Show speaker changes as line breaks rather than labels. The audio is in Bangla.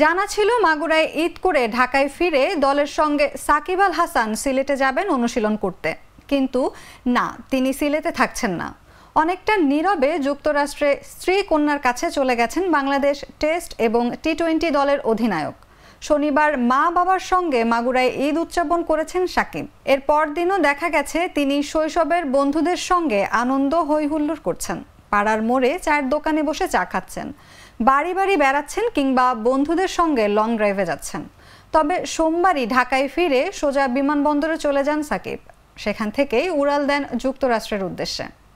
জানা ছিল মাগুরায় ঈদ করে ঢাকায় ফিরে দলের সঙ্গে সাকিব আল হাসান সিলেটে যাবেন অনুশীলন করতে কিন্তু না তিনি সিলেটে থাকছেন না অনেকটা নীরবে যুক্তরাষ্ট্রে স্ত্রী কন্যার কাছে চলে গেছেন বাংলাদেশ টেস্ট এবং টি টোয়েন্টি দলের অধিনায়ক শনিবার মা বাবার সঙ্গে মাগুরায় ঈদ উদযাপন করেছেন সাকিব এর পরদিনও দেখা গেছে তিনি শৈশবের বন্ধুদের সঙ্গে আনন্দ হৈহুল্লোড় করছেন পাড়ার মোড়ে চায়ের দোকানে বসে চা খাচ্ছেন বাড়ি বাড়ি বেড়াচ্ছেন কিংবা বন্ধুদের সঙ্গে লং ড্রাইভে যাচ্ছেন তবে সোমবারই ঢাকায় ফিরে সোজা বিমানবন্দরে চলে যান সাকিব সেখান থেকেই উড়াল দেন যুক্তরাষ্ট্রের উদ্দেশ্যে